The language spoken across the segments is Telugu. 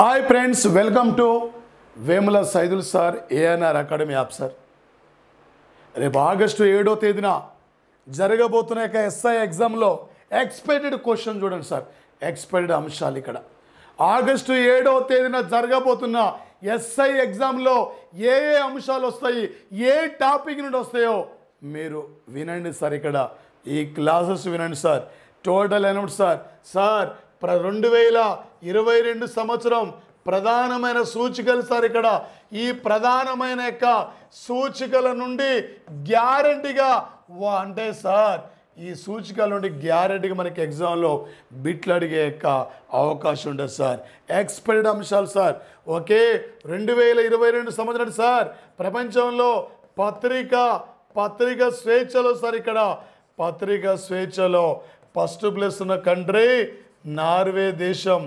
hi friends welcome to Vemula Saidul sir ANR academy app sir రేపు ఆగస్టు ఏడో తేదీన జరగబోతున్న యొక్క ఎస్ఐ ఎగ్జామ్లో ఎక్స్పెక్టెడ్ క్వశ్చన్ చూడండి సార్ ఎక్స్పెక్టెడ్ అంశాలు ఇక్కడ ఆగస్టు ఏడో తేదీన జరగబోతున్న ఎస్ఐ ఎగ్జామ్లో ఏ ఏ అంశాలు వస్తాయి ఏ టాపిక్ నుండి వస్తాయో మీరు వినండి సార్ ఇక్కడ ఈ క్లాసెస్ వినండి సార్ టోటల్ అనౌట్ సార్ సార్ ప్ర రెండు వేల ఇరవై రెండు సంవత్సరం ప్రధానమైన సూచికలు సార్ ఇక్కడ ఈ ప్రధానమైన యొక్క సూచికల నుండి గ్యారంటీగా అంటే సార్ ఈ సూచికల నుండి గ్యారెంటీగా మనకి ఎగ్జామ్లో బిట్లు అడిగే యొక్క అవకాశం ఉండదు సార్ ఎక్స్పైర్డ్ అంశాలు సార్ ఓకే రెండు వేల ఇరవై రెండు సంవత్సరం సార్ ప్రపంచంలో పత్రిక పత్రిక స్వేచ్ఛలో సార్ ఇక్కడ పత్రిక స్వేచ్ఛలో ఫస్ట్ ప్లేస్ ఉన్న కంట్రీ నార్వే దేశం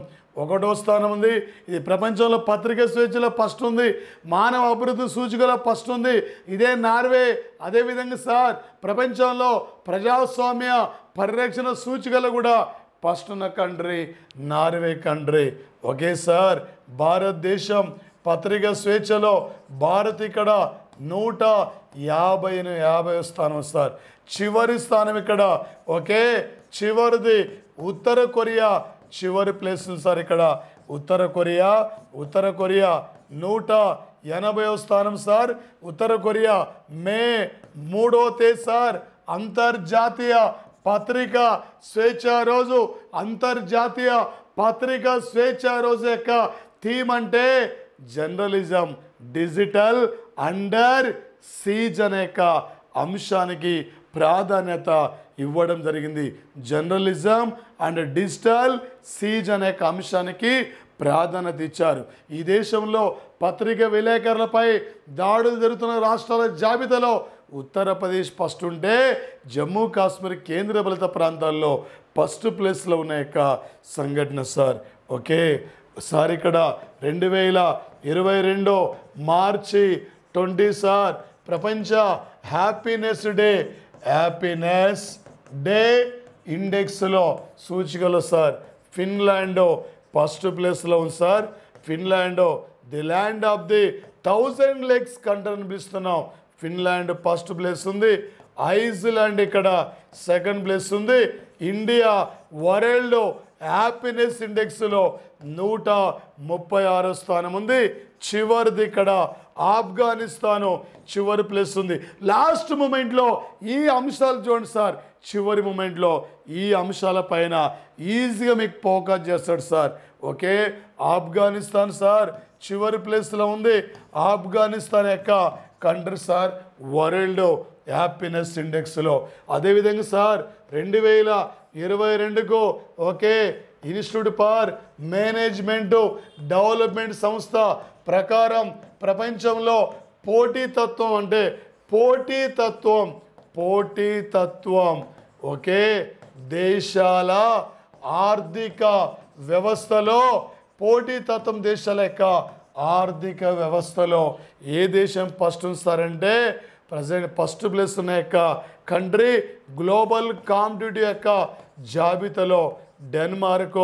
ఒకటో స్థానం ఉంది ఇది ప్రపంచంలో పత్రిక స్వేచ్ఛలో ఫస్ట్ ఉంది మానవ అభివృద్ధి సూచికలో ఫస్ట్ ఉంది ఇదే నార్వే అదేవిధంగా సార్ ప్రపంచంలో ప్రజాస్వామ్య పరిరక్షణ సూచికలో కూడా ఫస్ట్ ఉన్న country Norway country okay sir భారతదేశం పత్రిక స్వేచ్ఛలో భారత్ ఇక్కడ నూట యాభై యాభై స్థానం సార్ చివరి స్థానం ఇక్కడ ఓకే చివరిది ఉత్తర కొరియా చివరి ప్లేస్ సార్ ఇక్కడ ఉత్తర కొరియా ఉత్తర కొరియా నూట ఎనభైవ స్థానం సార్ ఉత్తర కొరియా మే మూడో తేదీ సార్ అంతర్జాతీయ పత్రిక స్వేచ్ఛ రోజు అంతర్జాతీయ పత్రిక స్వేచ్ఛ రోజు యొక్క థీమ్ అంటే జర్నలిజం డిజిటల్ అండర్ సీజ్ అనే యొక్క అంశానికి ప్రాధాన్యత ఇవ్వడం జరిగింది జర్నలిజం అండ్ డిజిటల్ సీజ్ అనే అంశానికి ప్రాధాన్యత ఇచ్చారు ఈ దేశంలో పత్రిక విలేకరులపై దాడులు జరుగుతున్న రాష్ట్రాల జాబితాలో ఉత్తరప్రదేశ్ ఫస్ట్ ఉంటే జమ్మూ కాశ్మీర్ కేంద్ర బలిత ప్రాంతాల్లో ఫస్ట్ ప్లేస్లో ఉన్న యొక్క సంఘటన సార్ ఓకే సార్ ఇక్కడ రెండు వేల ఇరవై రెండో మార్చి ట్వంటీ సార్ ప్రపంచ హ్యాపీనెస్ డే హ్యాపీనెస్ డే ఇండెక్స్లో సూచికలు సార్ ఫిన్లాండ్ ఫస్ట్ ప్లేస్లో ఉంది sir Finland the land of the thousand legs content పిలుస్తున్నాం ఫిన్లాండ్ ఫస్ట్ ప్లేస్ ఉంది ఐస్లాండ్ ఇక్కడ సెకండ్ ప్లేస్ ఉంది ఇండియా వరల్డ్ హ్యాపీనెస్ ఇండెక్స్లో నూట ముప్పై ఆరో స్థానం ఉంది చివరిది ఇక్కడ ఆఫ్ఘనిస్తాను చివరి ప్లేస్ ఉంది లాస్ట్ మూమెంట్లో ఈ అంశాలు చూడండి సార్ చివరి మూమెంట్లో ఈ అంశాల పైన ఈజీగా మీకు ఫోకస్ చేస్తాడు సార్ ఓకే ఆఫ్ఘనిస్తాన్ సార్ చివరి ప్లేస్లో ఉంది ఆఫ్ఘనిస్తాన్ యొక్క కంట్రీ సార్ వరల్డ్ హ్యాపీనెస్ ఇండెక్స్లో అదేవిధంగా సార్ రెండు వేల ఇరవై రెండుకు okay institute for management development సంస్థ ప్రకారం ప్రపంచంలో పోటీతత్వం అంటే పోటీతత్వం పోటీతత్వం ఒకే దేశాల ఆర్థిక వ్యవస్థలో పోటీతత్వం దేశాల యొక్క ఆర్థిక వ్యవస్థలో ఏ దేశం ఫస్ట్ ఉంచుతారంటే ప్రజెంట్ ఫస్ట్ ప్లేస్ ఉన్న యొక్క కంట్రీ గ్లోబల్ కాంపిటేటివ్ యొక్క జాబితాలో డెన్మార్క్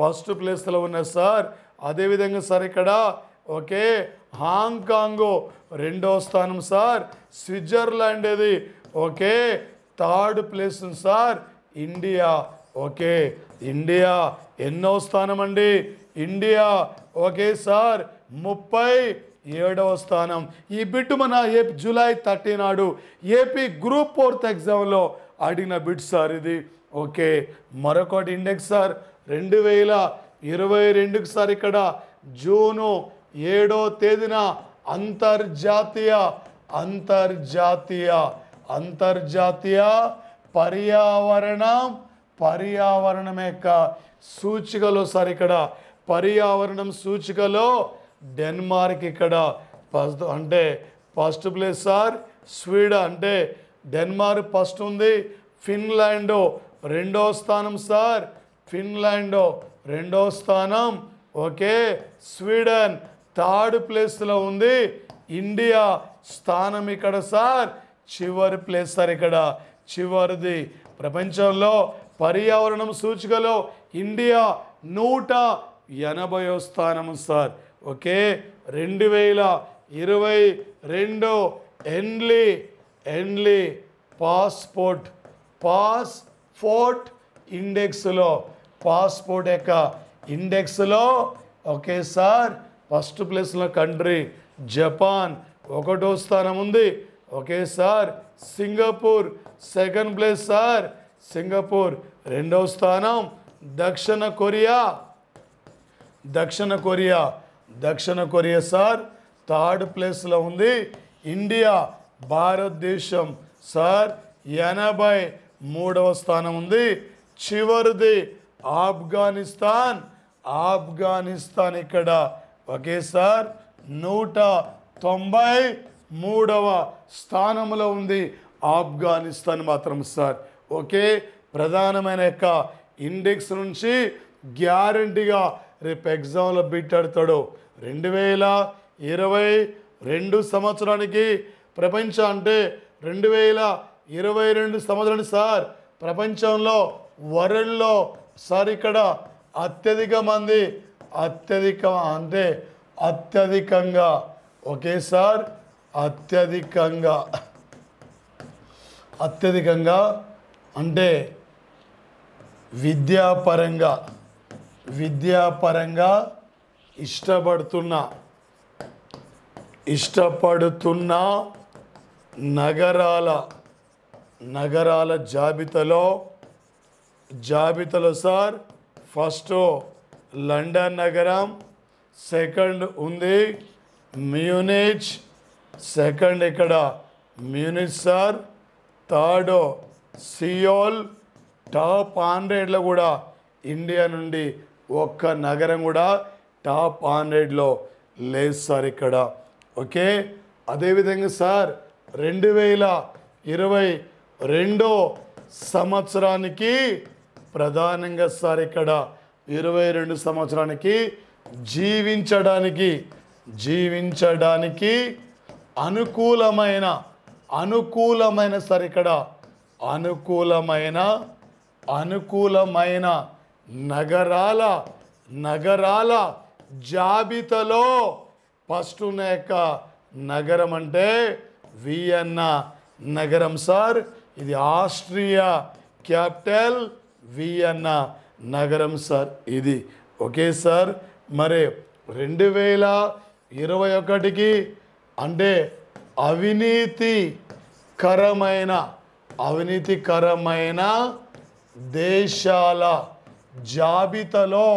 ఫస్ట్ ప్లేస్లో ఉన్నాయి సార్ అదేవిధంగా సార్ ఇక్కడ ఓకే హాంకాంగ్ రెండో స్థానం సార్ స్విట్జర్లాండ్ ఇది okay third place sir India okay India ఎన్నో స్థానం అండి ఇండియా ఓకే సార్ ముప్పై ఏడవ స్థానం ఈ బిట్ మన ఏపీ జూలై థర్టీ నాడు ఏపీ గ్రూప్ ఫోర్త్ ఎగ్జామ్లో అడిగిన బిట్ సార్ ఇది ఓకే మరొకటి ఇండెక్స్ సార్ రెండు వేల ఇరవై రెండుకి సార్ ఇక్కడ జూను ఏడో తేదీన అంతర్జాతీయ అంతర్జాతీయ అంతర్జాతీయ పర్యావరణం పర్యావరణం యొక్క సూచికలో సార్ ఇక్కడ పర్యావరణం సూచికలో డెన్మార్క్ ఇక్కడ ఫస్ట్ అంటే ఫస్ట్ ప్లేస్ సార్ స్వీడన్ అంటే డెన్మార్క్ ఫస్ట్ ఉంది ఫిన్లాండ్ రెండో స్థానం సార్ ఫిన్లాండ్ రెండో స్థానం ఓకే స్వీడన్ థర్డ్ ప్లేస్లో ఉంది ఇండియా స్థానం ఇక్కడ సార్ చివరి ప్లేస్ సార్ ఇక్కడ చివరిది ప్రపంచంలో పర్యావరణం సూచికలో ఇండియా నూట ఎనభయో స్థానము సార్ ఓకే రెండు వేల ఇరవై రెండు ఎన్లీ ఎన్లీ పాస్పోర్ట్ పాస్పోర్ట్ ఇండెక్స్లో పాస్పోర్ట్ యొక్క ఇండెక్స్లో ఓకే సార్ ఫస్ట్ ప్లేస్లో కంట్రీ జపాన్ ఒకటో స్థానం ఉంది okay sir Singapore second place sir Singapore రెండవ స్థానం దక్షిణ కొరియా దక్షిణ కొరియా దక్షిణ కొరియా సార్ థర్డ్ ప్లేస్లో ఉంది ఇండియా భారతదేశం సార్ ఎనభై మూడవ స్థానం ఉంది చివరిది ఆఫ్ఘనిస్తాన్ ఆఫ్ఘనిస్తాన్ ఇక్కడ ఓకే సార్ నూట తొంభై మూడవ స్థానంలో ఉంది ఆఫ్ఘనిస్తాన్ మాత్రం సార్ ఓకే ప్రధానమైన యొక్క ఇండెక్స్ నుంచి గ్యారంటీగా రేపు ఎగ్జామ్లో ఆడతాడు రెండు వేల ఇరవై రెండు సంవత్సరానికి ప్రపంచం అంటే రెండు వేల ఇరవై రెండు సంవత్సరానికి సార్ ప్రపంచంలో వరల్డ్లో సార్ ఇక్కడ అత్యధిక మంది అత్యధిక అంటే అత్యధికంగా ఒకేసారి అత్యధికంగా అత్యధికంగా అంటే విద్యాపరంగా విద్యాపరంగా ఇష్టపడుతున్న ఇష్టపడుతున్న నగరాల నగరాల జాబితాలో జాబితాలో సార్ ఫస్ట్ లండన్ నగరం సెకండ్ ఉంది మ్యూనిచ్ సెకండ్ ఇక్కడ Munich sir third Seoul top హండ్రెడ్లో కూడా ఇండియా నుండి ఒక్క నగరం కూడా టాప్ హండ్రెడ్లో లేదు సార్ ఇక్కడ ఓకే అదేవిధంగా సార్ రెండు వేల ఇరవై రెండో సంవత్సరానికి ప్రధానంగా సార్ ఇక్కడ ఇరవై రెండు సంవత్సరానికి జీవించడానికి జీవించడానికి అనుకూలమైన అనుకూలమైన సరే ఇక్కడ అనుకూలమైన అనుకూలమైన నగరాల నగరాల జాబితాలో ఫస్ట్ ఉన్న యొక్క నగరం అంటే వియన్నా నగరం సార్ ఇది ఆస్ట్రియా క్యాపిటల్ వియన్నా నగరం సార్ ఇది ఓకే సార్ మరి రెండు వేల ఇరవై ఒకటికి అంటే అవినీతికరమైన అవినీతికరమైన దేశాల జాబితాలో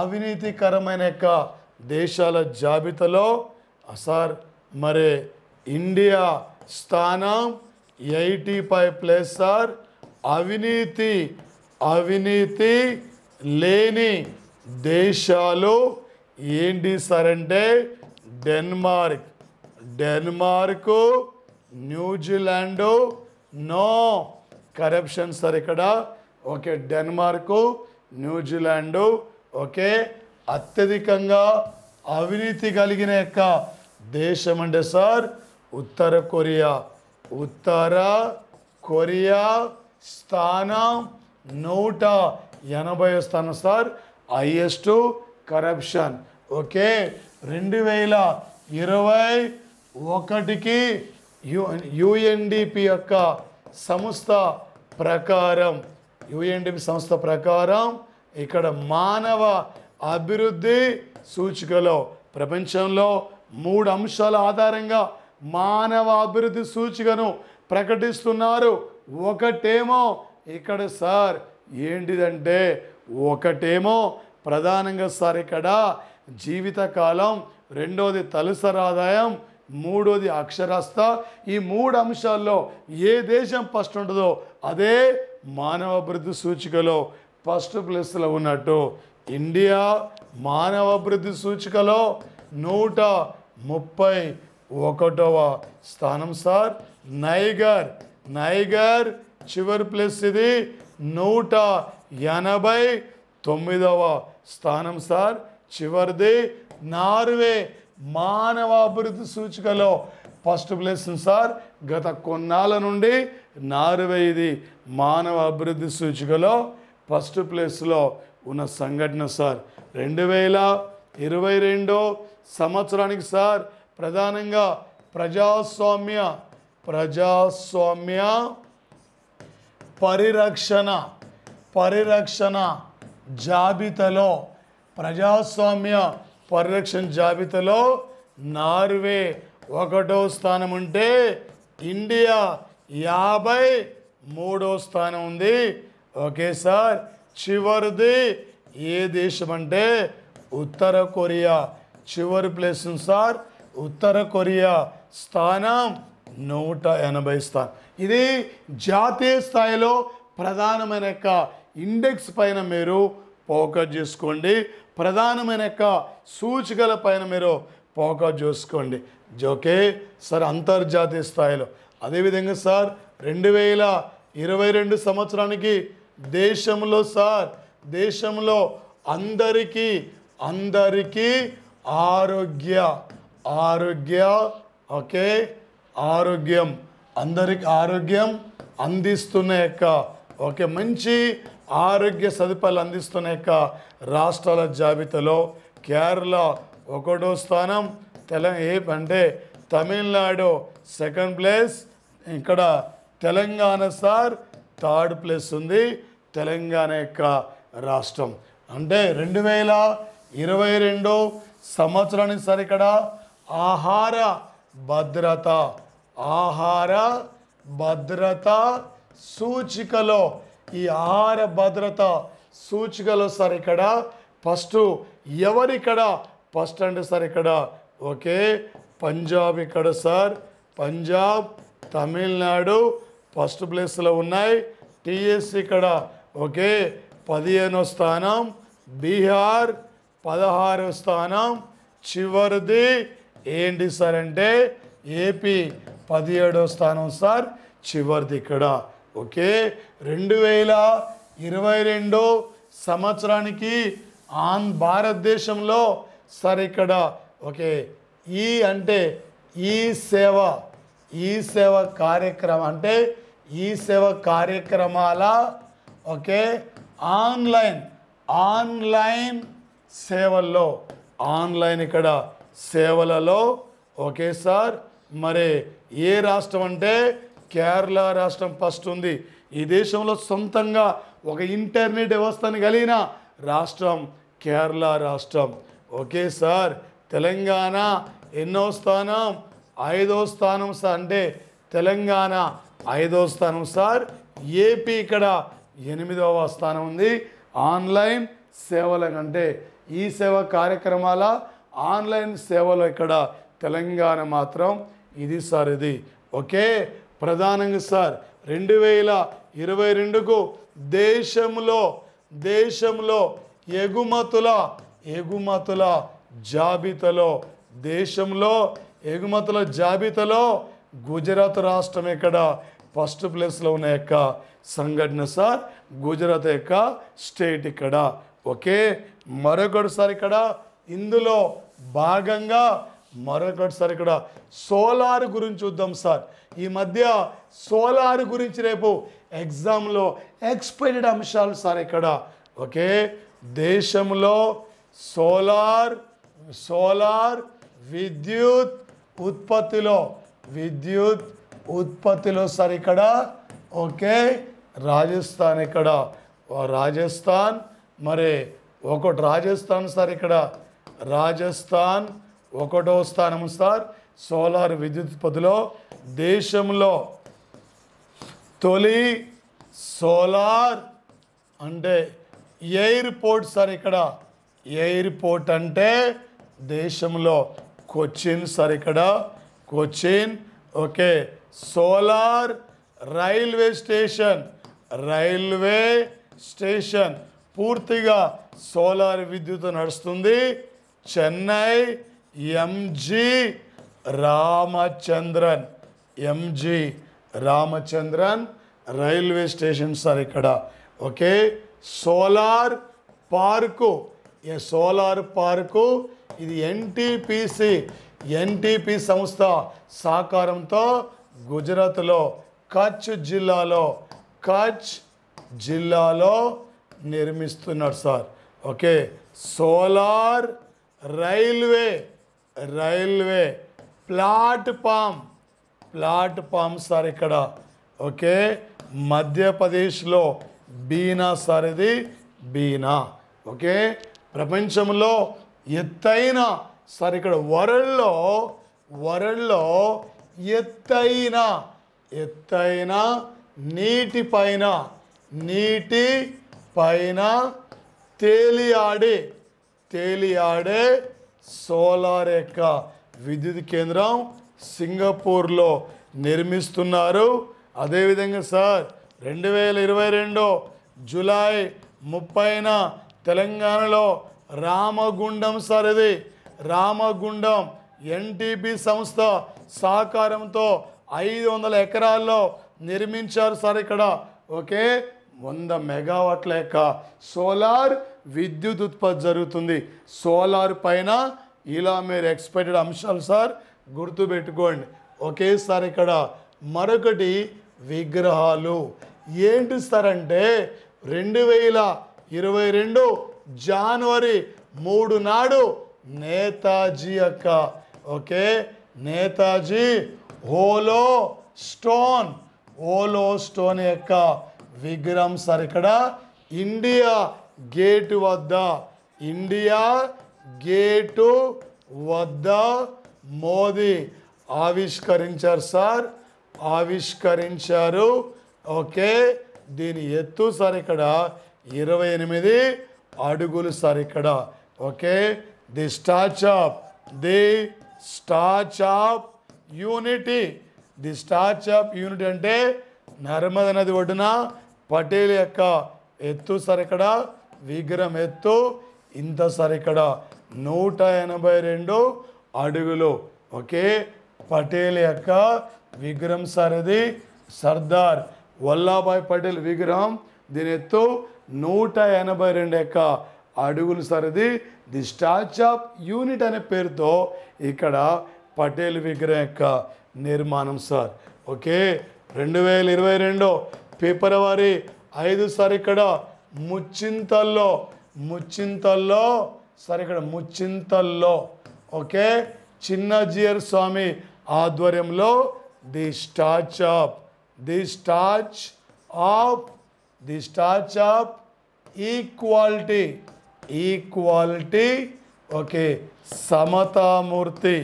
అవినీతికరమైన యొక్క దేశాల జాబితాలో సార్ మరి ఇండియా స్థానం ఎయిటీ ఫైవ్ ప్లస్ సార్ అవినీతి అవినీతి లేని దేశాలు ఏంటి సార్ అంటే Denmark Denmark New Zealand no corruption sir ఇక్కడ ఓకే డెన్మార్కు న్యూజిలాండు ఓకే అత్యధికంగా అవినీతి కలిగిన యొక్క దేశం అంటే సార్ ఉత్తర కొరియా ఉత్తర కొరియా స్థానం నూట ఎనభై స్థానం సార్ హైయెస్ట్ కరప్షన్ ఓకే రెండు వేల ఇరవై ఒకటికి యు యుఎన్డిపి యొక్క సంస్థ ప్రకారం యుఎన్డిపి సంస్థ ప్రకారం ఇక్కడ మానవ అభివృద్ధి సూచికలో ప్రపంచంలో మూడు అంశాల ఆధారంగా మానవ అభివృద్ధి సూచికను ప్రకటిస్తున్నారు ఒకటేమో ఇక్కడ సార్ ఏంటిదంటే ఒకటేమో ప్రధానంగా సార్ ఇక్కడ జీవితకాలం రెండోది తలుసరి ఆదాయం మూడోది అక్షరాస్త ఈ మూడు అంశాల్లో ఏ దేశం ఫస్ట్ ఉంటుందో అదే మానవ అభివృద్ధి సూచికలో ఫస్ట్ ప్లేస్లో ఉన్నట్టు ఇండియా మానవ అభివృద్ధి సూచికలో నూట ముప్పై ఒకటవ స్థానం సార్ నైగర్ నైగర్ చివరి ప్లేస్ ఇది నూట ఎనభై తొమ్మిదవ స్థానం సార్ చివరిది నార్వే మానవ అభివృద్ధి సూచికలో ఫస్ట్ ప్లేస్ సార్ గత కొన్నాళ్ళ నుండి నార్వే ఇది మానవ అభివృద్ధి సూచికలో ఫస్ట్ ప్లేస్లో ఉన్న సంఘటన సార్ రెండు వేల ఇరవై రెండో సంవత్సరానికి సార్ ప్రధానంగా ప్రజాస్వామ్య ప్రజాస్వామ్య పరిరక్షణ పరిరక్షణ జాబితాలో ప్రజాస్వామ్య పరిరక్షణ జాబితాలో నార్వే ఒకటో స్థానం ఉంటే ఇండియా యాభై మూడో స్థానం ఉంది ఒకేసారి చివరిది ఏ దేశం అంటే ఉత్తర కొరియా చివరి ప్లేస్ సార్ ఉత్తర కొరియా స్థానం నూట ఎనభై స్థానం ఇది జాతీయ స్థాయిలో ప్రధానమైన యొక్క ఇండెక్స్ పైన మీరు ఫోకస్ చేసుకోండి ప్రధానమైన యొక్క సూచికల పైన మీరు ఫోకస్ చేసుకోండి ఓకే సార్ అంతర్జాతీయ స్థాయిలో అదేవిధంగా సార్ రెండు వేల ఇరవై రెండు సంవత్సరానికి దేశంలో సార్ దేశంలో అందరికీ అందరికీ ఆరోగ్య ఆరోగ్య ఓకే ఆరోగ్యం అందరికి ఆరోగ్యం అందిస్తున్న యొక్క ఒక మంచి ఆరోగ్య సదుపాయాలు అందిస్తున్న యొక్క రాష్ట్రాల జాబితాలో కేరళ ఒకటో స్థానం తెలంగాణ ఏ అంటే తమిళనాడు సెకండ్ ప్లేస్ ఇక్కడ తెలంగాణ సార్ థర్డ్ ప్లేస్ ఉంది తెలంగాణ యొక్క రాష్ట్రం అంటే రెండు వేల ఇరవై రెండు సంవత్సరానికి సరికడా ఆహార భద్రత ఆహార భద్రత సూచికలో ఈ ఆహార భద్రత సూచికలో సార్ ఇక్కడ ఫస్ట్ ఎవరిక్కడ ఫస్ట్ అంటే సార్ ఇక్కడ ఓకే పంజాబ్ ఇక్కడ సార్ పంజాబ్ తమిళనాడు ఫస్ట్ ప్లేస్లో ఉన్నాయి టీఎస్సీ ఇక్కడ ఓకే పదిహేనో స్థానం బీహార్ పదహారో స్థానం చివరిది ఏంటి సార్ అంటే ఏపీ పదిహేడో స్థానం సార్ చివరిది ఇక్కడ ఓకే రెండు వేల ఇరవై రెండో సంవత్సరానికి ఆన్ భారతదేశంలో సార్ ఇక్కడ ఓకే ఈ అంటే ఈ సేవ ఈ సేవ కార్యక్రమం అంటే ఈ సేవ కార్యక్రమాల ఓకే ఆన్లైన్ ఆన్లైన్ సేవల్లో ఆన్లైన్ ఇక్కడ సేవలలో ఓకే సార్ మరి ఏ రాష్ట్రం అంటే కేరళ రాష్ట్రం ఫస్ట్ ఉంది ఈ దేశంలో సొంతంగా ఒక ఇంటర్నెట్ వ్యవస్థను కలిగిన రాష్ట్రం కేరళ రాష్ట్రం ఓకే సార్ తెలంగాణ ఎన్నో స్థానం ఐదో స్థానం సార్ అంటే తెలంగాణ ఐదో స్థానం సార్ ఏపీ ఇక్కడ ఎనిమిదవ స్థానం ఉంది ఆన్లైన్ సేవల కంటే ఈ సేవ కార్యక్రమాల ఆన్లైన్ సేవలు ఇక్కడ తెలంగాణ మాత్రం ఇది సార్ ఇది ఓకే ప్రధానంగా సార్ రెండు వేల ఇరవై రెండుకు దేశంలో దేశంలో ఎగుమతుల ఎగుమతుల జాబితాలో దేశంలో ఎగుమతుల జాబితాలో గుజరాత్ రాష్ట్రం ఇక్కడ ఫస్ట్ ప్లేస్లో ఉన్న యొక్క సంఘటన సార్ గుజరాత్ యొక్క స్టేట్ ఇక్కడ ఓకే మరొకటిసారి ఇక్కడ ఇందులో భాగంగా మరొకటి సార్ ఇక్కడ సోలార్ గురించి చూద్దాం సార్ ఈ మధ్య సోలార్ గురించి రేపు ఎగ్జామ్లో ఎక్స్పైర్డ్ అంశాలు సార్ ఇక్కడ ఓకే దేశంలో సోలార్ సోలార్ విద్యుత్ ఉత్పత్తిలో విద్యుత్ ఉత్పత్తిలో సార్ ఇక్కడ ఓకే రాజస్థాన్ ఇక్కడ రాజస్థాన్ మరి ఒకటి రాజస్థాన్ సార్ ఇక్కడ రాజస్థాన్ ఒకటో స్థానం సార్ సోలార్ విద్యుత్ ఉత్పత్తిలో దేశంలో తొలి సోలార్ అంటే ఎయిర్పోర్ట్ సార్ ఇక్కడ ఎయిర్పోర్ట్ అంటే దేశంలో కొచ్చిన్ సార్ ఇక్కడ Cochin okay solar railway station railway station పూర్తిగా సోలార్ విద్యుత్ నడుస్తుంది Chennai MG Ramachandran MG Ramachandran railway station sir ఇక్కడ ఓకే సోలార్ పార్కు ఏ సోలార్ పార్కు ఇది ఎన్టీపీసీ ఎన్టీపీ సంస్థ సహకారంతో గుజరాత్లో కచ్ జిల్లాలో కచ్ జిల్లాలో నిర్మిస్తున్నారు sir okay solar railway railway platform platform sir ఇక్కడ ఓకే మధ్యప్రదేశ్లో బీనా సార్ ఇది బీనా ఓకే ప్రపంచంలో ఎత్తైన సార్ ఇక్కడ వరల్డ్లో వరల్డ్లో ఎత్తైన ఎత్తైన నీటి పైన నీటి పైన తేలియాడే తేలియాడే సోలార్ యొక్క విద్యుత్ కేంద్రం సింగపూర్లో నిర్మిస్తున్నారు అదేవిధంగా సార్ రెండు వేల ఇరవై రెండు జూలై ముప్పైన తెలంగాణలో రామగుండం సార్ ఇది రామగుండం ఎన్టీపీ సంస్థ సహకారంతో ఐదు వందల ఎకరాల్లో నిర్మించారు సార్ ఇక్కడ ఓకే వంద మెగావాట్ల యొక్క సోలార్ విద్యుత్ ఉత్పత్తి జరుగుతుంది సోలార్ పైన ఇలా మీరు ఎక్స్పెక్టెడ్ అంశాలు సార్ గుర్తుపెట్టుకోండి ఒకేసారి ఇక్కడ మరొకటి విగ్రహాలు ఏంటి సార్ అంటే రెండు వేల ఇరవై రెండు జనవరి మూడు నాడు నేతాజీ యొక్క okay Netaji hollow stone hollow stone యొక్క విగ్రహం సార్ ఇక్కడ ఇండియా గేటు వద్ద ఇండియా గేటు వద్ద మోదీ ఆవిష్కరించారు సార్ ఆవిష్కరించారు ఓకే దీని ఎత్తు సార్ ఇక్కడ ఇరవై ఎనిమిది అడుగులు సార్ ఇక్కడ okay the statue of the statue of unity the statue of unity అంటే నర్మద నది ఒడ్డున పటేల్ యొక్క ఎత్తు సార్ ఇక్కడ విగ్రహం ఎత్తు ఇంత ఇక్కడ నూట ఎనభై రెండు అడుగులు ఓకే పటేల్ యొక్క విగ్రహం సరిది సర్దార్ వల్లాభాయ్ పటేల్ విగ్రహం దీని ఎత్తు నూట ఎనభై రెండు యొక్క అడుగులు సరిది ది స్టాచ్యూ ఆఫ్ యూనిట్ అనే పేరుతో ఇక్కడ పటేల్ విగ్రహం యొక్క నిర్మాణం సార్ ఓకే రెండు వేల ఇరవై రెండు ఫిబ్రవరి ఐదు సార్ ఇక్కడ ముచ్చింతల్లో ముచ్చింతల్లో సరే ఇక్కడ ముచ్చింతల్లో ఓకే చిన్నజీయర్ స్వామి ఆధ్వర్యంలో the statue of the statue of the statue of equality equality okay Samathamurthy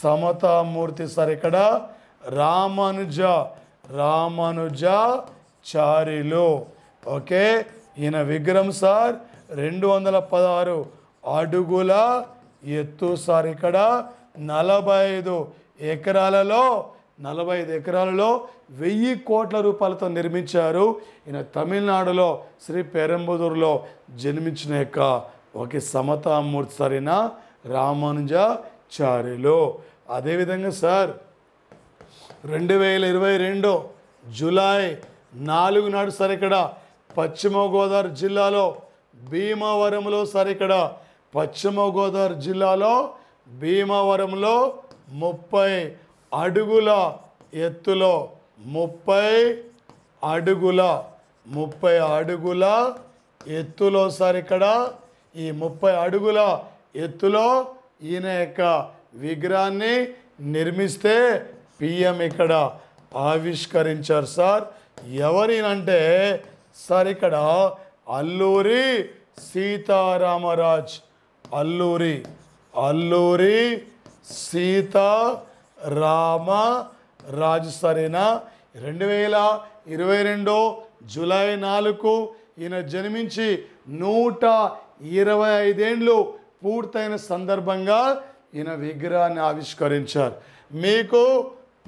Samathamurthy సరే ఇక్కడ రామానుజ చారిలో ఓకే ఈయన విగ్రహం సార్ రెండు వందల పదహారు అడుగుల ఎత్తు సార్ ఇక్కడ నలభై ఐదు ఎకరాలలో నలభై ఐదు ఎకరాలలో వెయ్యి కోట్ల రూపాయలతో నిర్మించారు ఈయన తమిళనాడులో శ్రీ పెరంబదూరులో జన్మించిన యొక్క ఒక సమతామూర్తి సరైన రామానుజాచార్యులు అదేవిధంగా సార్ రెండు వేల ఇరవై రెండు జూలై నాలుగు నాడు సార్ ఇక్కడ పశ్చిమ గోదావరి జిల్లాలో భీమవరంలో సార్ ఇక్కడ పశ్చిమ గోదావరి జిల్లాలో భీమవరంలో ముప్పై అడుగుల ఎత్తులో ముప్పై అడుగుల ముప్పై అడుగుల ఎత్తులో సార్ ఇక్కడ ఈ ముప్పై అడుగుల ఎత్తులో ఈయన యొక్క విగ్రహాన్ని నిర్మిస్తే పిఎం ఇక్కడ ఆవిష్కరించారు సార్ ఎవరినంటే సార్ ఇక్కడ అల్లూరి సీతారామరాజ్ అల్లూరి అల్లూరి సీత రామ రాజ్ సరేనా రెండు వేల ఇరవై రెండు జూలై నాలుగు ఈయన జన్మించి నూట ఇరవై ఐదేండ్లు పూర్తయిన సందర్భంగా ఈయన విగ్రహాన్ని ఆవిష్కరించారు మీకు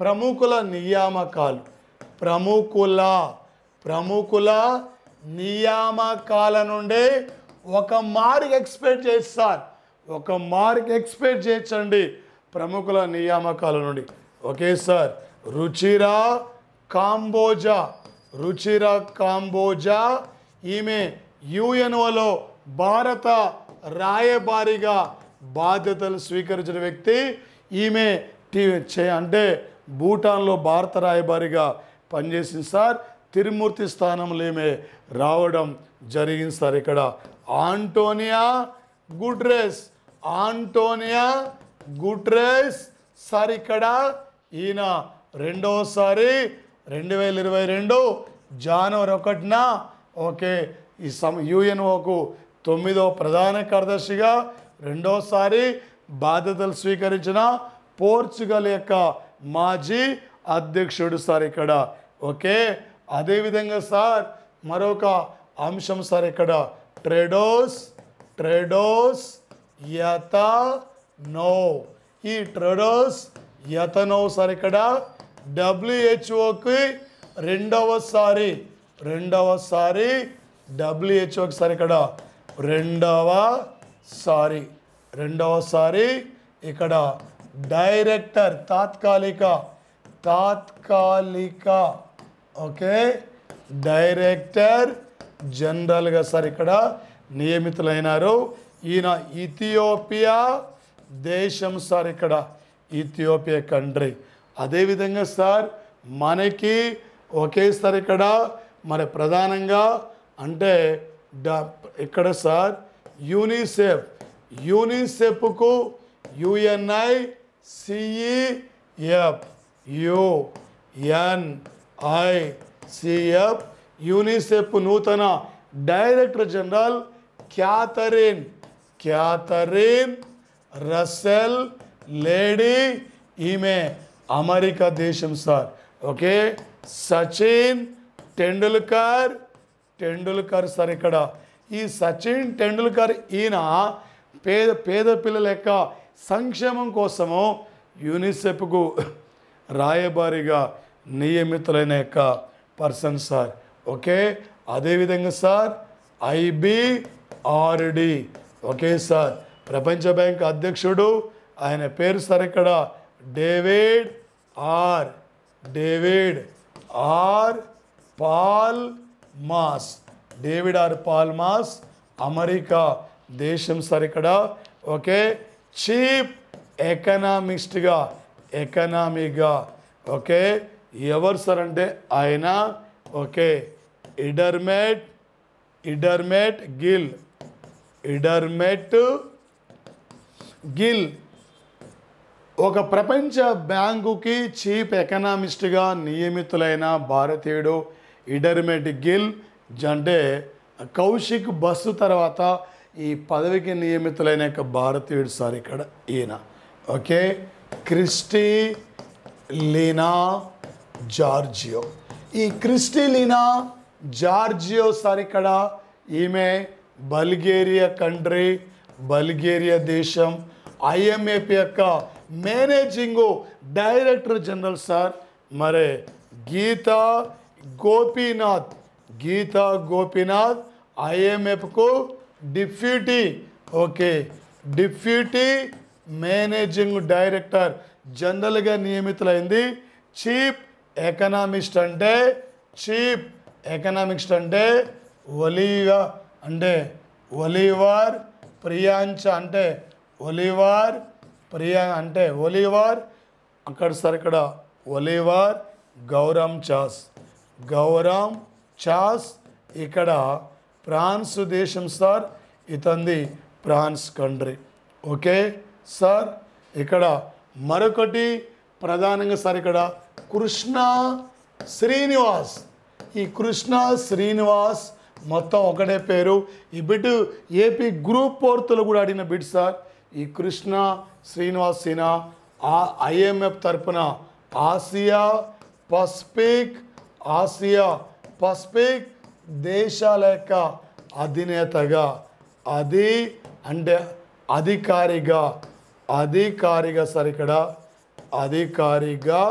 ప్రముఖుల నియామకాలు ప్రముఖుల ప్రముఖుల నియామకాల నుండి ఒక మార్క్ ఎక్స్పెక్ట్ చేస్తారు ఒక మార్క్ ఎక్స్పెక్ట్ చేయొచ్చండి ప్రముఖుల నియామకాల నుండి ఓకే సార్ రుచిరా కాంబోజా రుచిరా కాంబోజా ఈమె యుఎన్ఓలో భారత రాయబారిగా బాధ్యతలు స్వీకరించిన వ్యక్తి ఈమె అంటే భూటాన్లో భారత రాయబారిగా పనిచేసింది సార్ తిరుమూర్తి స్థానంలోమే రావడం జరిగింది సార్ ఇక్కడ Antonio Guterres Antonio Guterres sir ఇక్కడ ఈయన రెండవసారి రెండు వేల ఇరవై రెండు జనవరి ఒకటిన ఓకే ఈ సమ యుఎన్ఓకు తొమ్మిదో ప్రధాన కార్యదర్శిగా రెండోసారి బాధ్యతలు స్వీకరించిన పోర్చుగల్ యొక్క మాజీ అధ్యక్షుడు సార్ ఇక్కడ ఓకే అదేవిధంగా సార్ మరొక అంశం సార్ ఇక్కడ ట్రేడోస్ ట్రేడోస్ యత నో ఈ ట్రేడోస్ యతనో సార్ ఇక్కడ డబ్ల్యూహెచ్ఓకి రెండవసారి రెండవసారి డబ్ల్యూహెచ్ఓకి సార్ ఇక్కడ రెండవ రెండవసారి రెండవసారి ఇక్కడ డైరెక్టర్ తాత్కాలిక తాత్కాలిక ఓకే డైరెక్టర్ జనరల్గా సార్ ఇక్కడ నియమితులైనారు ఈయన ఇథియోపియా దేశం సార్ ఇక్కడ ఇథియోపియా కంట్రీ అదేవిధంగా సార్ మనకి ఒకేసారి ఇక్కడ మరి ప్రధానంగా అంటే ఇక్కడ సార్ యూనిసెఫ్ యూనిసెఫ్కు UNI CEF UN ICF UNICEF నూతన director general Catherine Catherine Russell lady ఈమె అమెరికా దేశం sir okay Sachin Tendulkar Tendulkar sir ఇక్కడ ఈ సచిన్ టెండూల్కర్ ఈయన పేద పేద పిల్లల యొక్క సంక్షేమం కోసము యూనిసెఫ్కు రాయబారిగా నియమితులైన యొక్క పర్సన్ సార్ ఓకే అదేవిధంగా సార్ ఐబిఆర్డి ఓకే సార్ ప్రపంచ బ్యాంక్ అధ్యక్షుడు ఆయన పేరు సార్ ఇక్కడ David R David R Malpass David R Malpass America దేశం సార్ ఇక్కడ ఓకే చీఫ్ ఎకనామిస్ట్గా ఎకనామీగా ఓకే ఎవరు సార్ అంటే ఆయన okay Indermit Indermit Gill Indermit Gill ఒక ప్రపంచ బ్యాంకుకి చీఫ్ ఎకనామిస్ట్గా నియమితులైన భారతీయుడు ఇడర్మెట్ గిల్ అంటే కౌశిక్ బస్సు తర్వాత ఈ పదవికి నియమితులైన యొక్క భారతీయుడు సార్ ఇక్కడ ఈయన ఓకే క్రిస్టీ లీనా జార్జియో ఈ క్రిస్టిలినా జార్జియో ఇక్కడ ఈమె బల్గేరియా కంట్రీ బల్గేరియా దేశం ఐఎంఎఫ్ యొక్క మేనేజింగు డైరెక్టర్ జనరల్ సార్ మరి గీతా గోపీనాథ్ గీతా గోపీనాథ్ ఐఎంఎఫ్కు deputy okay deputy managing director జనరల్గా నియమితులైంది చీఫ్ ఎకనామిస్ట్ అంటే చీప్ ఎకనామిస్ట్ అంటే ఒలీవా అంటే ఒలివార్ ప్రియాంచ అంటే ఒలివార్ ప్రియా అంటే ఒలివార్ అక్కడ సార్ ఇక్కడ ఒలివార్ గౌరమ్ చాస్ గౌరమ్ చాస్ ఇక్కడ ఫ్రాన్స్ దేశం సార్ ఇతంది ఫ్రాన్స్ కంట్రీ ఓకే సార్ ఇక్కడ మరొకటి ప్రధానంగా సార్ ఇక్కడ కృష్ణ శ్రీనివాస్ ఈ కృష్ణ శ్రీనివాస్ మొత్తం ఒకటే పేరు ఈ బిడ్ ఏపీ గ్రూప్ ఫోర్త్లో కూడా ఆడిన బిడ్ సార్ ఈ కృష్ణ శ్రీనివాస్ సిన్హా ఆ ఐఎంఎఫ్ తరపున ఆసియా పసిఫిక్ ఆసియా పసిఫిక్ దేశాల యొక్క అధినేతగా అది అంటే అధికారిగా అధికారిగా ఇక్కడ అధికారిగా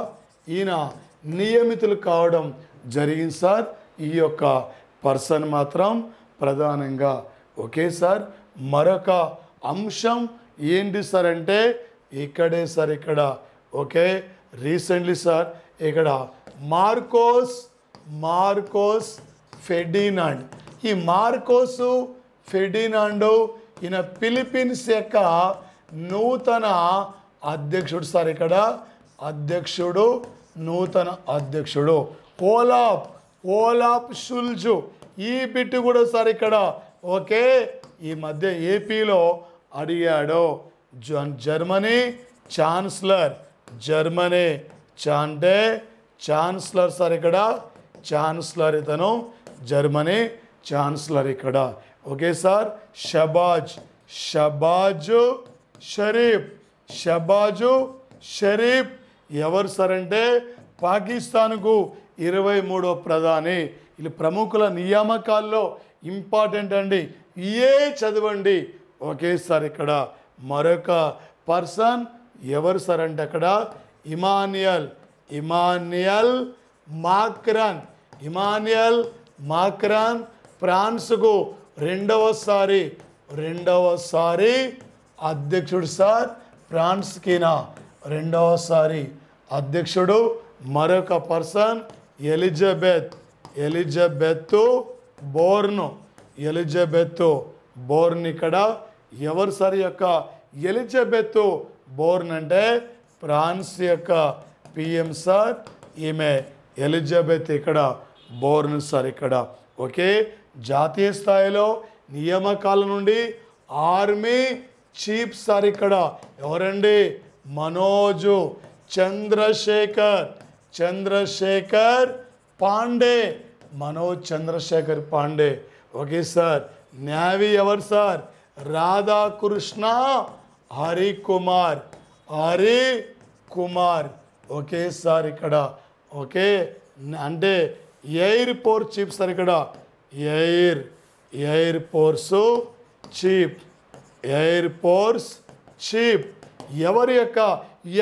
ఈయన నియమితులు కావడం జరిగింది సార్ ఈ యొక్క పర్సన్ మాత్రం ప్రధానంగా ఓకే సార్ మరొక అంశం ఏంటి సార్ అంటే ఇక్కడే సార్ ఇక్కడ ఓకే రీసెంట్లీ సార్ ఇక్కడ మార్కోస్ మార్కోస్ ఫెడీనాండ్ ఈ మార్కోసు ఫెడీనాండు ఈయన ఫిలిపీన్స్ యొక్క నూతన అధ్యక్షుడు సార్ ఇక్కడ అధ్యక్షుడు నూతన అధ్యక్షుడు ఓలాప్ ఓలాప్ షుల్జు ఈ బిట్టు కూడా సార్ ఇక్కడ ఓకే ఈ మధ్య ఏపీలో అడిగాడు జర్మనీ ఛాన్సలర్ జర్మనీ చాంటే ఛాన్సలర్ సార్ ఇక్కడ ఛాన్సలర్ ఇతను జర్మనీ ఛాన్సలర్ ఇక్కడ ఓకే సార్ షబాజ్ షబాజు షరీఫ్ షబాజు షరీఫ్ ఎవరు సరంటే పాకిస్తాన్కు ఇరవై మూడో ప్రధాని వీళ్ళు ప్రముఖుల నియామకాల్లో ఇంపార్టెంట్ అండి ఏ చదవండి ఒకేసారి ఇక్కడ మరొక పర్సన్ ఎవరు సార్ అంటే అక్కడ Emmanuel Emmanuel Macron Emmanuel Macron ఫ్రాన్స్కు రెండవసారి రెండవసారి అధ్యక్షుడు సార్ ఫ్రాన్స్కినా రెండవసారి అధ్యక్షుడు మరొక person Elizabeth Elizabeth Borne Elizabeth Borne ఇక్కడ ఎవరు సార్ యొక్క ఎలిజబెత్ బోర్న్ అంటే ఫ్రాన్స్ యొక్క పిఎం సార్ ఈమె ఎలిజబెత్ ఇక్కడ బోర్న్ సార్ ఇక్కడ ఓకే జాతీయ స్థాయిలో నియామకాల నుండి ఆర్మీ చీఫ్ సార్ ఇక్కడ ఎవరండి Manoj Chandrashekhar Chandrashekhar Pande Manoj Chandrashekhar Pande okay sir navy ఎవరు sir Radhakrishna Hari Kumar Hari Kumar okay sir ఇక్కడ ఓకే అంటే ఎయిర్ ఫోర్స్ చీఫ్ సార్ ఇక్కడ air air force chief air force chief ఎవరి యొక్క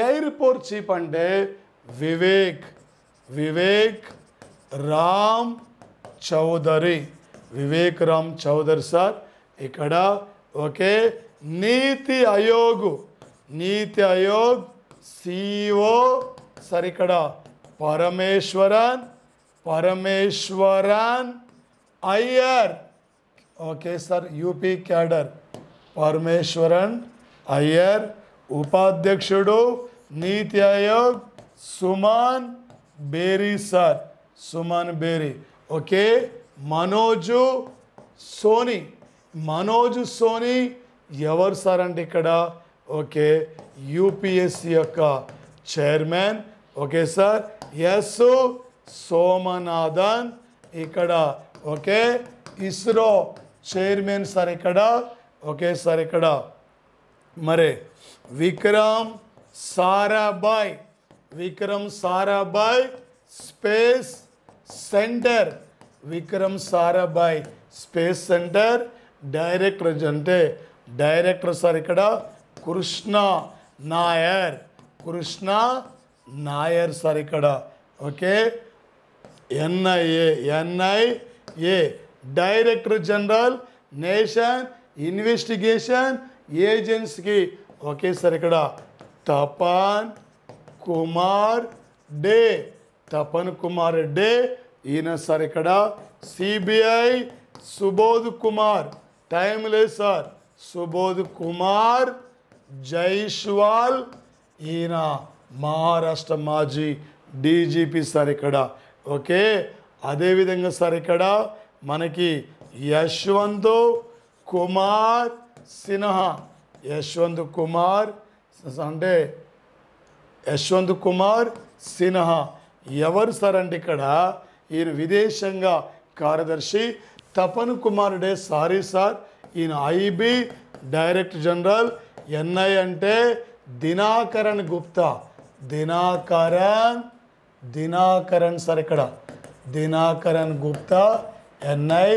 ఎయిర్ చీప్ అంటే వివేక్ వివేక్ రామ్ చౌదరి వివేక్ రామ్ చౌదరి సార్ ఇక్కడ okay Niti Aayog Niti Aayog CEO sir ఇక్కడ Parameswaran Parameswaran Iyer okay sir UP cadre Parameswaran Iyer ఉపాధ్యక్షుడు నీతి ఆయోగ్ సుమాన్ బేరీ సార్ సుమాన్ బేరీ ఓకే మనోజు సోని మనోజు సోని ఎవరు సార్ అంటే ఇక్కడ ఓకే యూపీఎస్సి యొక్క chairman okay sir yes Somanathan ఇక్కడ ఓకే ఇస్రో చైర్మన్ సార్ ఇక్కడ ఓకే సార్ ఇక్కడ మరి Vikram Sarabhai Vikram Sarabhai space centre Vikram Sarabhai space centre director అంటే డైరెక్టర్ సార్ ఇక్కడ కృష్ణ నాయర్ కృష్ణ నాయర్ సార్ ఇక్కడ okay NIA NIA director general nation investigation ఏజెన్సీకి ఒకేసారి ఇక్కడ తపన్ కుమార్ డే తపన్ కుమార్ డే ఈయన సార్ ఇక్కడ సిబిఐ సుబోధ్ కుమార్ టైం లేదు సార్ సుబోధ్ కుమార్ జైష్వాల్ ఈయన మహారాష్ట్ర మాజీ డీజీపీ సార్ ఇక్కడ ఓకే అదేవిధంగా సార్ ఇక్కడ మనకి యశ్వంత్ కుమార్ సిన్హా యశ్వంత్ కుమార్ అంటే యశ్వంత్ కుమార్ సిన్హా ఎవరు సార్ అంటే ఇక్కడ ఈయన విదేశంగా కార్యదర్శి తపన్ కుమారుడే సారీ సార్ ఈయన ఐబి డైరెక్టర్ జనరల్ ఎన్ఐ అంటే దినాకరణ్ గుప్తా దినాకరణ్ దినాకరణ్ సార్ ఇక్కడ దినాకరణ్ గుప్తా ఎన్ఐ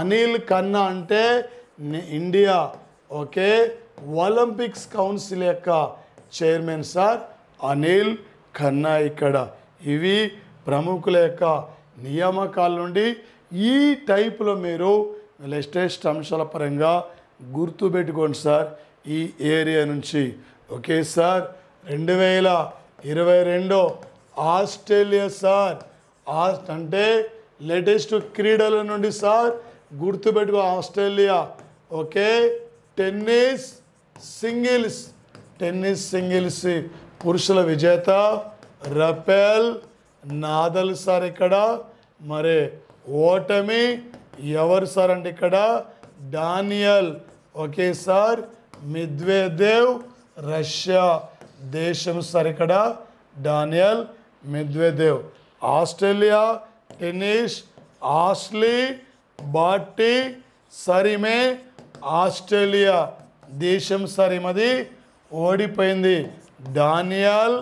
అనిల్ ఖన్నా అంటే ఇండియా ఓకే ఒలింపిక్స్ కౌన్సిల్ యొక్క చైర్మన్ సార్ అనిల్ ఖన్నా ఇక్కడ ఇవి ప్రముఖుల యొక్క నియామకాల నుండి ఈ టైపులో మీరు లెస్టెస్ట్ అంశాల పరంగా గుర్తుపెట్టుకోండి సార్ ఈ ఏరియా నుంచి ఓకే సార్ రెండు వేల ఇరవై రెండు ఆస్ట్రేలియా సార్ అంటే లేటెస్ట్ క్రీడల నుండి సార్ గుర్తుపెట్టుకో Australia okay tennis singles tennis singles పురుషుల విజేత రపెల్ నాదల్ సార్ ఇక్కడ మరి ఓటమి ఎవరు సార్ అంటే ఇక్కడ డానియల్ ఒకేసారి మిద్వేదేవ్ రష్యా దేశం సార్ ఇక్కడ Daniel Medvedev Australia tennis Ashleigh Barty సరిమే ఆస్ట్రేలియా దేశం సరిమది ఓడిపోయింది Daniel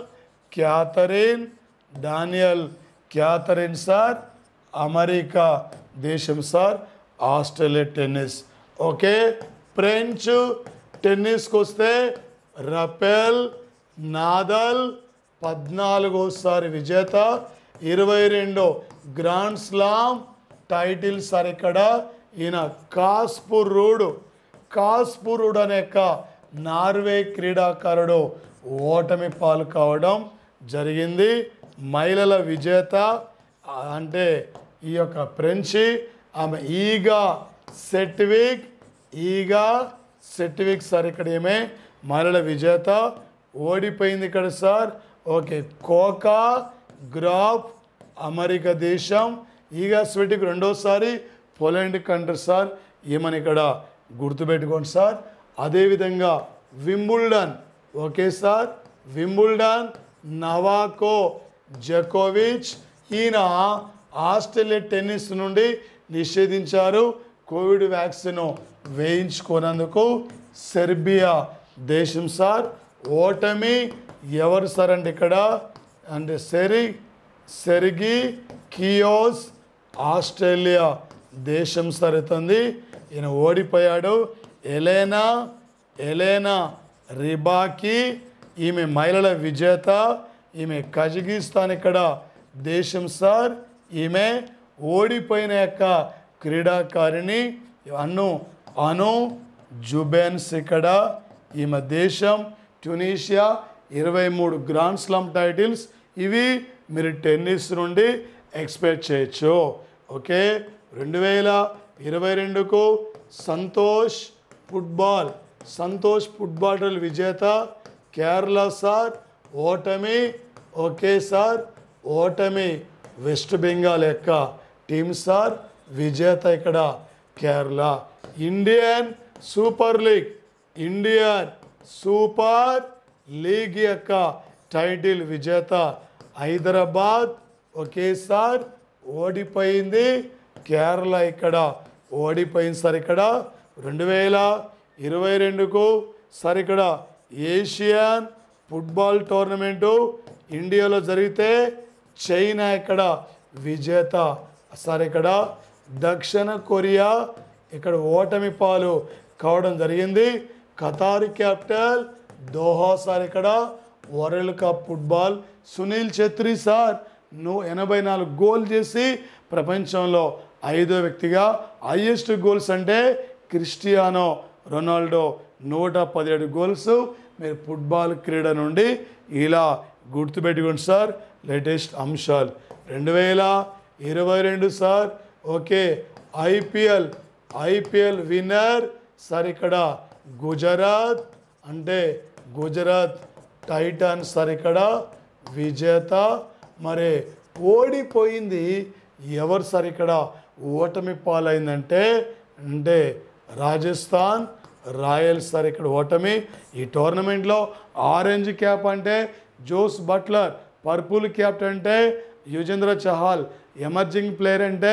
Catherine Daniel Catherine sir America దేశం sir Australia tennis okay French టెన్నిస్కి వస్తే రపెల్ నాదల్ పద్నాలుగోసారి విజేత ఇరవై రెండో గ్రాండ్ స్లామ్ టైటిల్ సార్ ఇక్కడ ఈయన కాస్పూర్ రోడ్ కాస్పురుడు అనే యొక్క నార్వే క్రీడాకారుడు ఓటమి పాలు కావడం జరిగింది మహిళల విజేత అంటే ఈ యొక్క ఫ్రెంచి ఆమె ఈగా సెట్విక్ ఈగా సెట్విక్ సార్ ఇక్కడ ఏమే మహిళల విజేత ఓడిపోయింది ఇక్కడ sir okay Coco Gauff America దేశం ఈగా స్వీటికి రెండోసారి పోలాండ్ కంట్రీ సార్ ఏమని ఇక్కడ గుర్తుపెట్టుకోండి సార్ అదేవిధంగా Wimbledon okay sir Wimbledon Novak జకోవిచ్ ఈయన ఆస్ట్రేలియా టెన్నిస్ నుండి నిషేధించారు కోవిడ్ వ్యాక్సిన్ వేయించుకున్నందుకు సెర్బియా దేశం సార్ ఓటమి ఎవరు సార్ అంటే ఇక్కడ అంటే సెరి సెరిగి కియోస్ ఆస్ట్రేలియా దేశం సరితుంది ఈయన ఓడిపోయాడు ఎలేనా ఎలేనా రిబాకి ఈమె మహిళల విజేత ఈమె కజగిస్తాన్ ఇక్కడ దేశం సార్ ఈమె ఓడిపోయిన యొక్క క్రీడాకారిణి అను అను జుబెన్స్ ఇక్కడ ఈమె దేశం ట్యునీషియా ఇరవై మూడు గ్రాండ్ స్లమ్ టైటిల్స్ ఇవి మీరు టెన్నిస్ నుండి ఎక్స్పెక్ట్ చేయొచ్చు ఓకే రెండు వేల ఇరవై రెండుకు సంతోష్ ఫుట్బాల్ సంతోష్ ఫుట్బాల్ టల్ విజేత కేరళ సార్ ఓటమి ఓకే సార్ ఓటమి వెస్ట్ బెంగాల్ యొక్క టీమ్ సార్ విజేత ఇక్కడ Kerala Indian super league Indian super league యొక్క టైటిల్ విజేత హైదరాబాద్ ఒకేసారి ఓడిపోయింది కేరళ ఇక్కడ ఓడిపోయింది సార్ ఇక్కడ రెండు వేల ఇరవై రెండుకు సార్ ఇక్కడ ఏషియన్ ఫుట్బాల్ టోర్నమెంటు ఇండియాలో జరిగితే చైనా ఇక్కడ విజేత సార్ ఇక్కడ దక్షిణ కొరియా ఇక్కడ ఓటమి పాలు కావడం జరిగింది ఖతార్ క్యాపిటల్ దోహా సార్ ఇక్కడ world cup football Sunil Chhetri sir నువ్వు ఎనభై నాలుగు గోల్ చేసి ప్రపంచంలో ఐదో వ్యక్తిగా హైయెస్ట్ గోల్స్ అంటే క్రిస్టియానో రొనాల్డో నూట పదిహేడు గోల్స్ మీరు ఫుట్బాల్ క్రీడ నుండి ఇలా గుర్తుపెట్టుకోండి సార్ లేటెస్ట్ అంశాలు రెండు వేల ఇరవై రెండు sir okay IPL IPL winner sir ఇక్కడ గుజరాత్ అంటే గుజరాత్ టైటాన్ సార్ ఇక్కడ విజేత మరి ఓడిపోయింది ఎవరు సార్ ఇక్కడ ఓటమి పాలైందంటే అంటే రాజస్థాన్ రాయల్స్ సార్ ఇక్కడ ఓటమి ఈ టోర్నమెంట్లో ఆరెంజ్ క్యాప్ అంటే జోస్ బట్లర్ పర్పుల్ క్యాప్ అంటే యుజేంద్ర చహాల్ ఎమర్జింగ్ ప్లేయర్ అంటే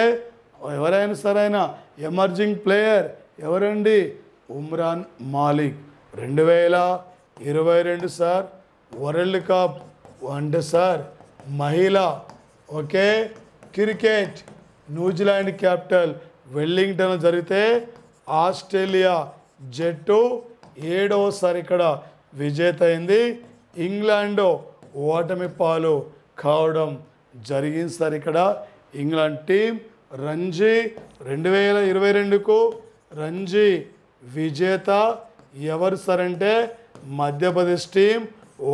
ఎవరైనా సరైన ఎమర్జింగ్ ప్లేయర్ ఎవరండి ఉమ్రాన్ మాలిక్ రెండు వేల ఇరవై రెండు సార్ వరల్డ్ కప్ అంటే సార్ మహిళ okay cricket New Zealand capital Wellington జరిగితే ఆస్ట్రేలియా జట్టు ఏడవసారి ఇక్కడ విజేత అయింది ఇంగ్లాండ్ ఓటమి పాలు కావడం జరిగింది సార్ ఇక్కడ ఇంగ్లాండ్ టీం రంజీ రెండు వేల ఇరవై రెండుకు రంజీ విజేత ఎవరు సార్ అంటే మధ్యప్రదేశ్ టీం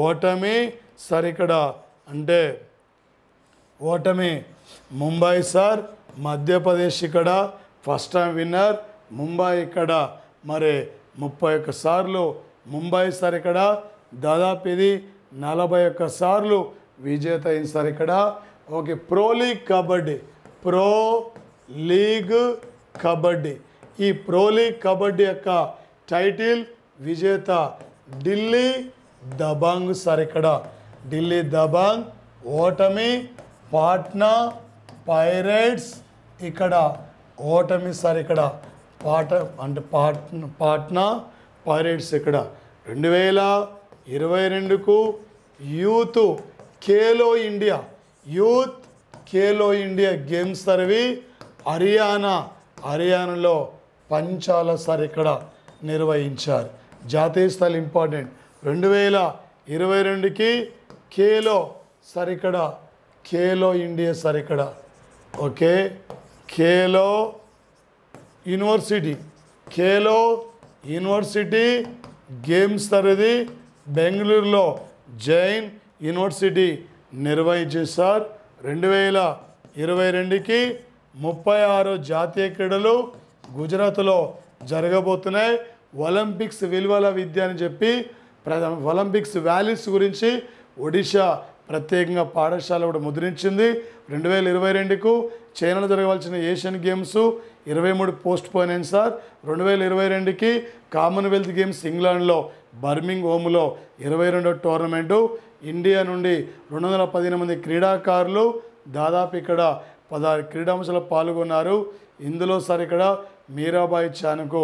ఓటమి సార్ ఇక్కడ అంటే ఓటమి ముంబై సార్ మధ్యప్రదేశ్ ఇక్కడ ఫస్ట్ టైం విన్నర్ ముంబై ఇక్కడ మరి ముప్పై ఒక్క సార్లు ముంబై సార్ ఇక్కడ దాదాపు ఇది నలభై ఒక్క సార్లు విజేత అయిన సార్ ఇక్కడ okay pro league kabaddi pro league kabaddi ఈ ప్రో లీగ్ కబడ్డీ యొక్క టైటిల్ విజేత ఢిల్లీ దబాంగ్ సార్ ఇక్కడ ఢిల్లీ దబాంగ్ ఓటమి పాట్నా పైరేట్స్ ఇక్కడ ఓటమి సార్ ఇక్కడ పాట అంటే పాట్ పాట్నా పైరేట్స్ ఇక్కడ రెండు వేల ఇరవై రెండుకు youth Khelo India youth Khelo India games తరివి హర్యానా హర్యానాలో పంచాల సార్ ఇక్కడ నిర్వహించారు జాతీయ స్థాయి ఇంపార్టెంట్ రెండు వేల ఇరవై రెండుకి ఖేలో సార్ ఇక్కడ ఖేలో ఇండియా సార్ ఇక్కడ okay Khelo university Khelo university games తరది బెంగళూరులో జైన్ యూనివర్సిటీ నిర్వహించేశారు రెండు వేల ఇరవై రెండుకి ముప్పై ఆరు జాతీయ క్రీడలు గుజరాత్లో జరగబోతున్నాయి ఒలింపిక్స్ విలువల విద్య అని చెప్పి ఒలింపిక్స్ వ్యాలీస్ గురించి ఒడిషా ప్రత్యేకంగా పాఠశాల కూడా ముద్రించింది రెండు వేల ఇరవై రెండుకు చైనాలో జరగవలసిన ఏషియన్ గేమ్స్ ఇరవై మూడు పోస్ట్ పోయిన సార్ రెండు వేల ఇరవై రెండుకి కామన్వెల్త్ గేమ్స్ ఇంగ్లాండ్లో బర్మింగ్ హోమ్లో ఇరవై రెండో టోర్నమెంటు ఇండియా నుండి రెండు వందల పదిహేను మంది క్రీడాకారులు దాదాపు ఇక్కడ పదహారు క్రీడాంశాలు పాల్గొన్నారు ఇందులో సార్ ఇక్కడ మీరాబాయి చానుకు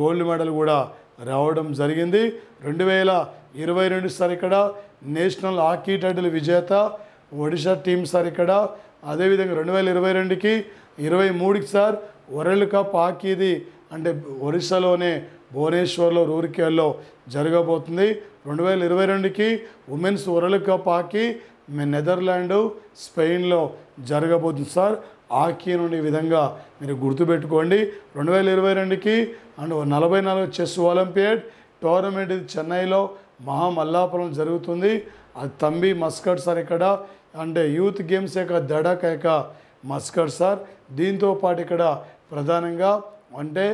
గోల్డ్ మెడల్ కూడా రావడం జరిగింది రెండు వేల ఇరవై రెండు సార్ ఇక్కడ నేషనల్ హాకీ టైటిల్ విజేత ఒడిషా టీం సార్ ఇక్కడ అదేవిధంగా రెండు వేల ఇరవై రెండుకి ఇరవై మూడుకి సార్ వరల్డ్ కప్ హాకీది అంటే ఒరిస్సాలోనే భువనేశ్వర్లో రూర్కేల్లో జరగబోతుంది రెండు వేల ఇరవై రెండుకి women's world cup hockey Netherlands స్పెయిన్లో జరగబోతుంది సార్ హాకీ నుండి విధంగా మీరు గుర్తుపెట్టుకోండి రెండు వేల ఇరవై రెండుకి అండ్ నలభై నాలుగు చెస్ ఒలింపియాడ్ టోర్నమెంట్ ఇది చెన్నైలో మహామల్లాపురం జరుగుతుంది అది తంబి మస్కట్ సార్ ఇక్కడ అంటే యూత్ గేమ్స్ యొక్క దడ కాక మస్కర్ సార్ దీంతో పాటు ఇక్కడ ప్రధానంగా అంటే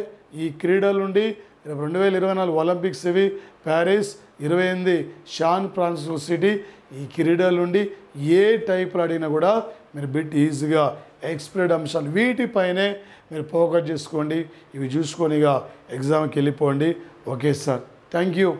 ఈ క్రీడల నుండి రెండు వేల ఇరవై నాలుగు ఒలింపిక్స్ ఇవి ప్యారిస్ ఇరవై ఎనిమిది షాన్ ఫ్రాన్సిస్కో సిటీ ఈ క్రీడల నుండి ఏ టైప్లో ఆడినా కూడా మీరు బిట్ ఈజీగా ఎక్స్ప్లెయిన్ అంశాలు వీటిపైనే మీరు ఫోకస్ చేసుకోండి ఇవి చూసుకొనిగా ఎగ్జామ్కి వెళ్ళిపోండి ఓకే సార్ థ్యాంక్ యూ